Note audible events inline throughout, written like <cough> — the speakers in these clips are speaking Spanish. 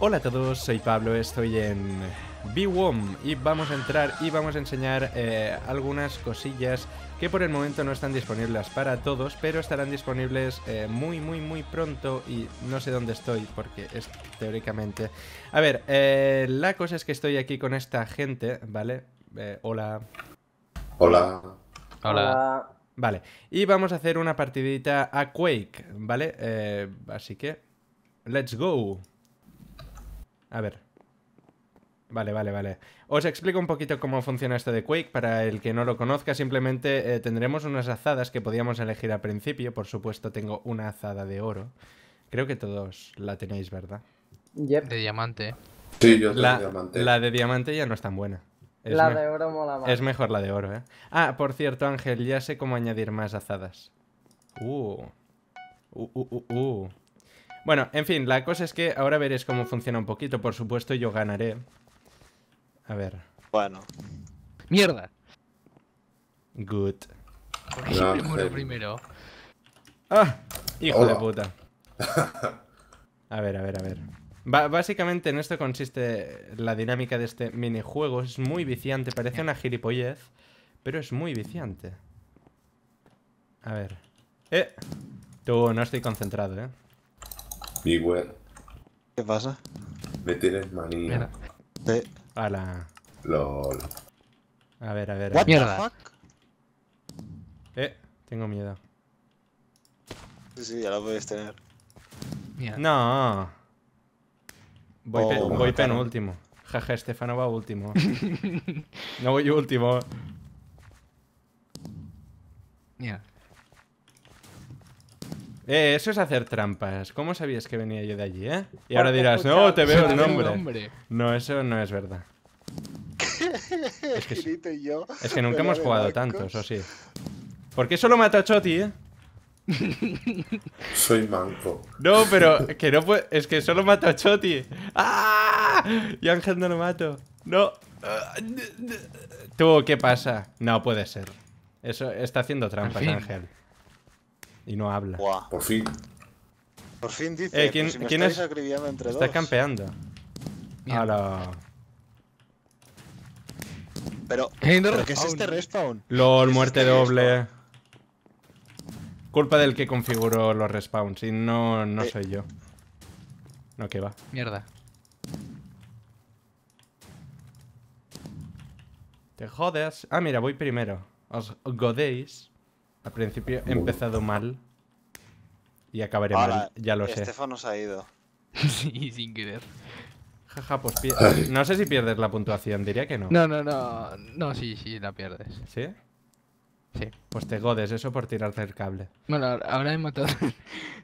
Hola a todos, soy Pablo, estoy en BWOM y vamos a entrar y vamos a enseñar eh, algunas cosillas que por el momento no están disponibles para todos, pero estarán disponibles eh, muy, muy, muy pronto y no sé dónde estoy porque es teóricamente... A ver, eh, la cosa es que estoy aquí con esta gente, ¿vale? hola. Hola. Hola. Vale, y vamos a hacer una partidita a Quake, ¿vale? así que... ¡Let's go! A ver. Vale, vale, vale. Os explico un poquito cómo funciona esto de Quake. Para el que no lo conozca, simplemente eh, tendremos unas azadas que podíamos elegir al principio. Por supuesto, tengo una azada de oro. Creo que todos la tenéis, ¿verdad? De diamante. Sí, yo la, de diamante. La de diamante ya no es tan buena. Es la de oro mola más. Es mejor la de oro, ¿eh? Ah, por cierto, Ángel, ya sé cómo añadir más azadas. Uh, uh, uh, uh. Bueno, en fin, la cosa es que ahora veréis cómo funciona un poquito. Por supuesto, yo ganaré. A ver. Bueno. ¡Mierda! Good. primero? ¡Ah! Hijo de puta. <laughs> A ver, a ver, a ver. básicamente en esto consiste la dinámica de este minijuego. Es muy viciante, parece una gilipollez, pero es muy viciante. A ver. ¡Eh! Tú, no estoy concentrado, ¿eh? Mi web. ¿Qué pasa? Me tienes manía. A la... LOL. A ver, a ver. What mierda? Fuck? Eh, tengo miedo. Sí, sí, ya lo puedes tener. Mira. No. Voy, oh, pe voy penúltimo. Jaja, Estefano va último. <laughs> no voy último. Mira eh, eso es hacer trampas. ¿Cómo sabías que venía yo de allí, eh? Y ahora dirás, no, oh, te veo el nombre. No, eso no es verdad. es, que, <laughs> nunca hemos jugado tanto, eso sí. ¿Por qué solo mata a Choti, eh? <laughs> Soy manco. No, pero que no puede... Es que solo mato a Choti. ¡Ah! Y Ángel no lo mato. No. Tú, ¿qué pasa? No puede ser. Eso está haciendo trampas, Ángel y no habla. Por fin. Por fin dice. Eh, ¿quién, pues, es? está campeando. A Pero, ¿pero ¿qué es este respawn? LOL, muerte este doble. Culpa del que configuró los respawns y no, no eh. soy yo. No, que va. Mierda. Te jodes. Ah, mira, voy primero. Os godéis. Al principio he empezado mal y acabaré mal, ya lo sé. Estefan se ha ido. <laughs> sí, sin querer. Jaja, pues no sé si pierdes la puntuación, diría que no. No, no, no, no, sí, sí, la pierdes. ¿Sí? Sí. Pues te godes, eso por tirarte el cable. Bueno, ahora he matado.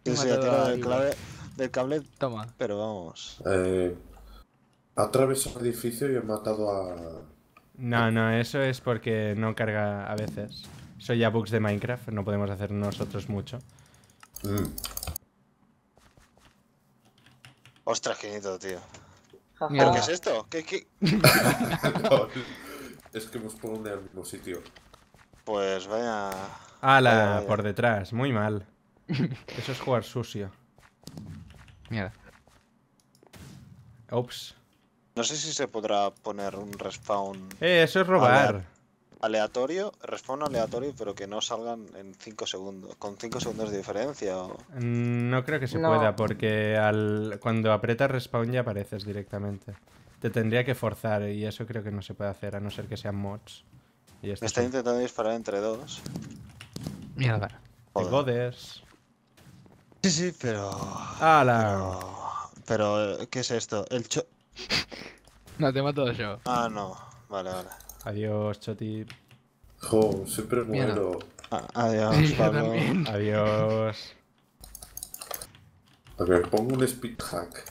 Yo <laughs> sí, he tirado del, del cable. Toma. Pero vamos. Eh, través el edificio y he matado a. No, no, eso es porque no carga a veces. Soy ya bugs de Minecraft, no podemos hacer nosotros mucho. Mm. Ostras, genito, tío. ¿Pero qué es esto? <laughs> es que hemos puesto en el mismo sitio. Pues vaya. ¡Hala! Por detrás, muy mal. Eso es jugar sucio. Mierda. Ops. No sé si se podrá poner un respawn. Eh, eso es robar aleatorio, respawn aleatorio, pero que no salgan en 5 segundos, con 5 segundos de diferencia. No creo que se pueda, porque al, cuando aprietas respawn ya apareces directamente. Te tendría que forzar y eso creo que no se puede hacer, a no ser que sean mods. Me está intentando disparar entre dos. Mierda. Godes. Sí, sí, pero... ¡Hala! Pero... pero, eh, ¿qué es esto? El cho... <laughs> No, te mato yo. Ah, no. Vale, vale. Adiós, Choti. Jo, siempre muero. Adiós, Pablo. Adiós. A ver, pongo un speed hack.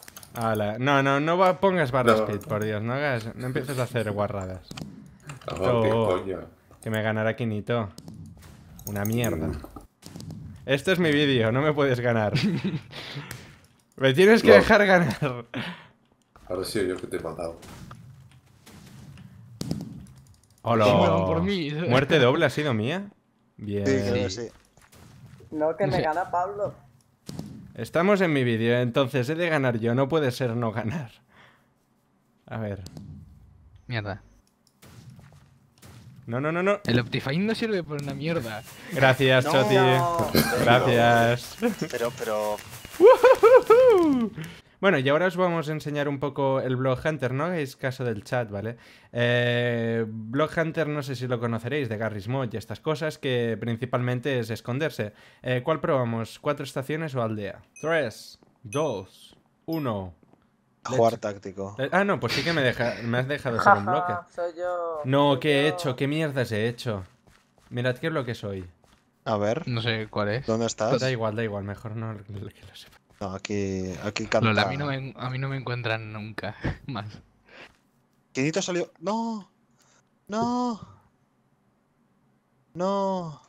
No, no, no pongas barra speed, por Dios. No hagas, no empieces a hacer guarradas. Ah, que me ganará Quinito. Una mierda. Esto mm. Este es mi vídeo, no me puedes ganar. <laughs> me tienes que dejar ganar. Ahora sí, yo que te he matado. Hola. <laughs> ¿Muerte doble ha sido mía? Bien. No, que me gana Pablo. Estamos en mi vídeo, entonces he de ganar yo, no puede ser no ganar. A ver. Mierda. No, no, no, no. El Optifine no sirve por una mierda. Gracias, Choti. Gracias. Pero, pero. <laughs> Bueno, y ahora os vamos a enseñar un poco el Blog Hunter, no hagáis caso del chat, ¿vale? Eh, Blog Hunter, no sé si lo conoceréis, de Garry's Mod y estas cosas, que principalmente es esconderse. Eh, ¿Cuál probamos? ¿Cuatro estaciones o aldea? Tres, dos, uno... Jugar táctico. Eh, ah, no, pues sí que me, has dejado <laughs> ser un bloque. <laughs> No, ¿qué he hecho? ¿Qué mierdas he hecho? Mirad qué bloque soy. A ver. No sé cuál es. ¿Dónde estás? Da igual, da igual, mejor no lo no, aquí, a, mí no me, encuentran nunca <laughs> más. Quinito salió. ¡No! ¡No! ¡No!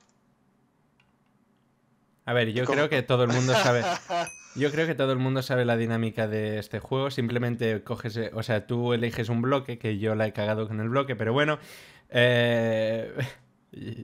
A ver, yo creo que todo el mundo sabe. <laughs> Yo creo que todo el mundo sabe la dinámica de este juego. Simplemente coges. O sea, tú eliges un bloque, que yo la he cagado con el bloque, pero bueno. Eh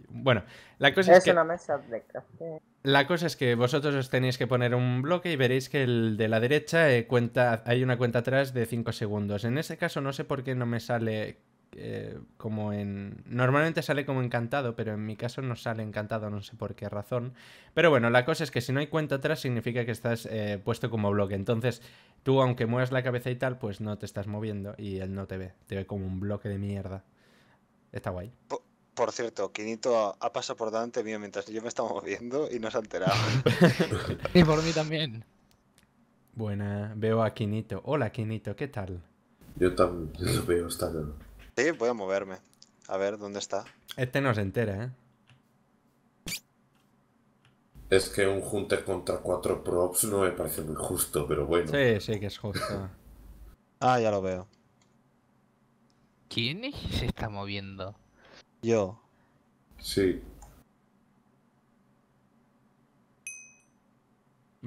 bueno, la cosa es, es que... Una mesa de café. La cosa es que vosotros os tenéis que poner un bloque y veréis que el de la derecha eh, cuenta, hay una cuenta atrás de 5 segundos. En este caso no sé por qué no me sale eh, como en... Normalmente sale como encantado, pero en mi caso no sale encantado, no sé por qué razón. Pero bueno, la cosa es que si no hay cuenta atrás significa que estás eh, puesto como bloque. Entonces tú, aunque muevas la cabeza y tal, pues no te estás moviendo y él no te ve. Te ve como un bloque de mierda. Está guay. Por cierto, Quinito ha pasado por delante mío mientras yo me estaba moviendo y no se ha enterado. <laughs> y por mí también. Buena, veo a Quinito. Hola, Quinito, ¿qué tal? Yo también lo veo, está Sí, voy a moverme. A ver, ¿dónde está? Este no se entera, ¿eh? Es que un junte contra cuatro props no me parece muy justo, pero bueno. Sí, sí que es justo. ah, ya lo veo. ¿Quién se está moviendo? Yo. Sí.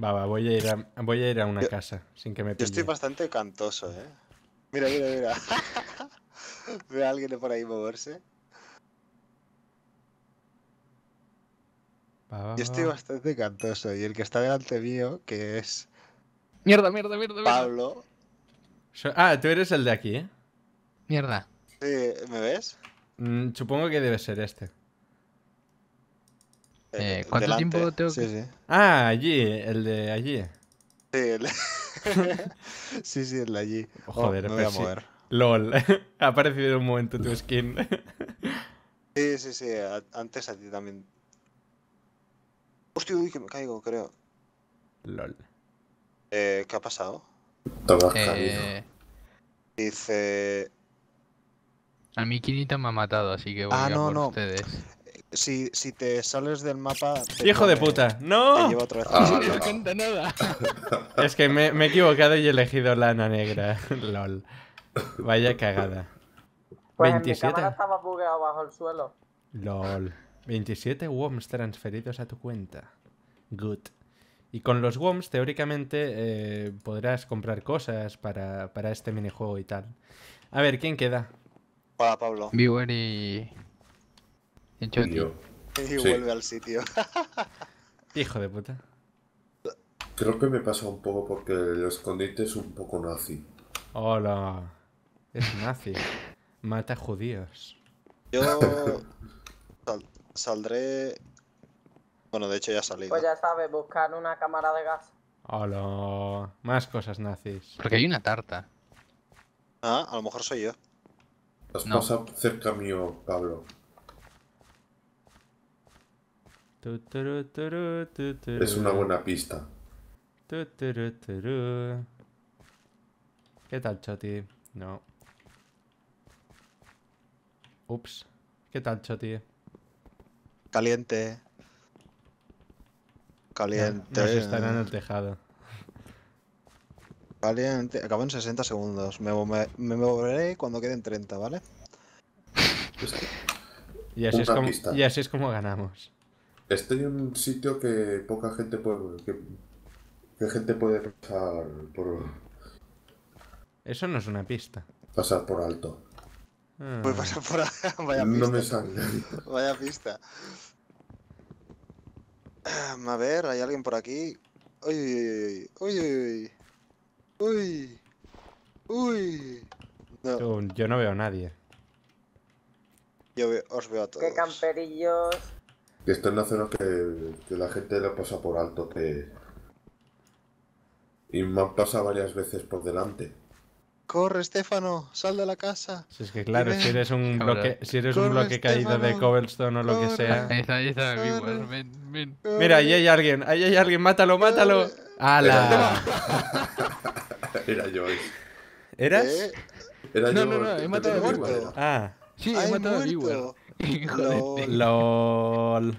Va, va, voy a ir a, voy a, ir a una casa sin que me Yo estoy bastante cantoso, ¿eh? Mira, mira, mira. <laughs> ¿Ve a alguien por ahí moverse? Va, yo estoy bastante cantoso y el que está delante mío, que es... Mierda, mierda, mierda. Pablo. ah, tú eres el de aquí, ¿eh? Mierda. Sí, ¿me ves? Mm, supongo que debe ser este. Eh, eh, ¿Cuánto tiempo tengo que...? Sí, sí. Ah, allí, el de allí. Sí, el, <laughs> sí, el de allí. Oh, joder, oh, me pues voy a mover. LOL, <laughs> ha aparecido en un momento tu skin. <laughs> sí, sí, sí, antes a ti también. Hostia, uy, que me caigo, creo. LOL. Eh, ¿Qué ha pasado? Todo eh, eh... Dice... A mí quinita me ha matado, así que voy ah, a no, por ustedes. Si, te sales del mapa. ¡Hijo de puta! ¡No! es que me, he equivocado y he elegido lana negra. <laughs> LOL. Vaya cagada. 27. Pues LOL. 27 WOMs transferidos a tu cuenta. Good. Y con los WOMs, teóricamente, eh, podrás comprar cosas para, para este minijuego y tal. A ver, ¿quién queda? Pablo. Viewer eh, <laughs> y. Y, vuelve al sitio. <laughs> Hijo de puta. Creo que me pasa un poco porque el escondite es un poco nazi. Hola. Es nazi. Mata judíos. Yo <laughs> saldré. Bueno, de hecho ya salí. Pues ya sabes, buscar una cámara de gas. Hola. Más cosas nazis. Porque hay una tarta. Ah, a lo mejor soy yo. Nos no. cerca mío, Pablo. Es una buena pista. ¿Qué tal, Choti? No. Ups. ¿Qué tal, Choti? Caliente. Caliente. están en el tejado acabo en 60 segundos. Me, me, moveré cuando queden 30, ¿vale? y, así es como, así, es ganamos. Estoy en un sitio que poca gente puede. Que, gente puede pasar por. Eso no es una pista. Pasar por alto. Voy ah. pues a pasar por alto. Vaya pista. No me sale. Vaya pista. A ver, hay alguien por aquí. uy, uy. uy, uy. Uy. Uy. yo no veo a nadie. Yo os veo a todos. Qué camperillos. Que Esto es la zona que, la gente lo pasa por alto que. Y me pasa varias veces por delante. Corre, Estefano, sal de la casa. Si es que claro, si eres un bloque, si eres un bloque caído de cobblestone o lo que sea. Ahí ahí Mira, ahí hay alguien, ahí hay alguien, mátalo, mátalo. ¡Hala! <laughs> <laughs> era yo. ¿Eras? ¿Eh? no, no, no, he matado a Igual. Ah. Sí, he matado a Igual. <laughs> LOL. LOL.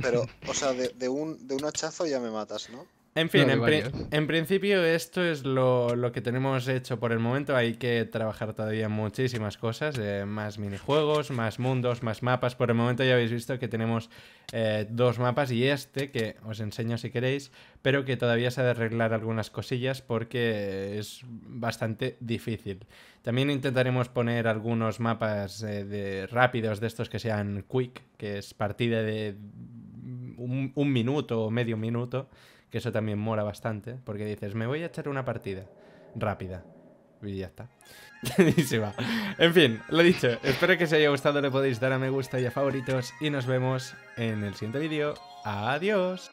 Pero, o sea, de, de, un, de un hachazo ya me matas, ¿no? En fin, en, principio esto es lo, que tenemos hecho por el momento. Hay que trabajar todavía muchísimas cosas, eh, más minijuegos, más mundos, más mapas. Por el momento ya habéis visto que tenemos eh, dos mapas y este que os enseño si queréis, pero que todavía se ha de arreglar algunas cosillas porque es bastante difícil. También intentaremos poner algunos mapas eh, de rápidos de estos que sean quick, que es partida de un, un minuto o medio minuto que eso también mora bastante, porque dices, me voy a echar una partida rápida. Y ya está. <laughs> y se va. En fin, lo dicho, espero que os haya gustado, le podéis dar a me gusta y a favoritos y nos vemos en el siguiente vídeo. Adiós.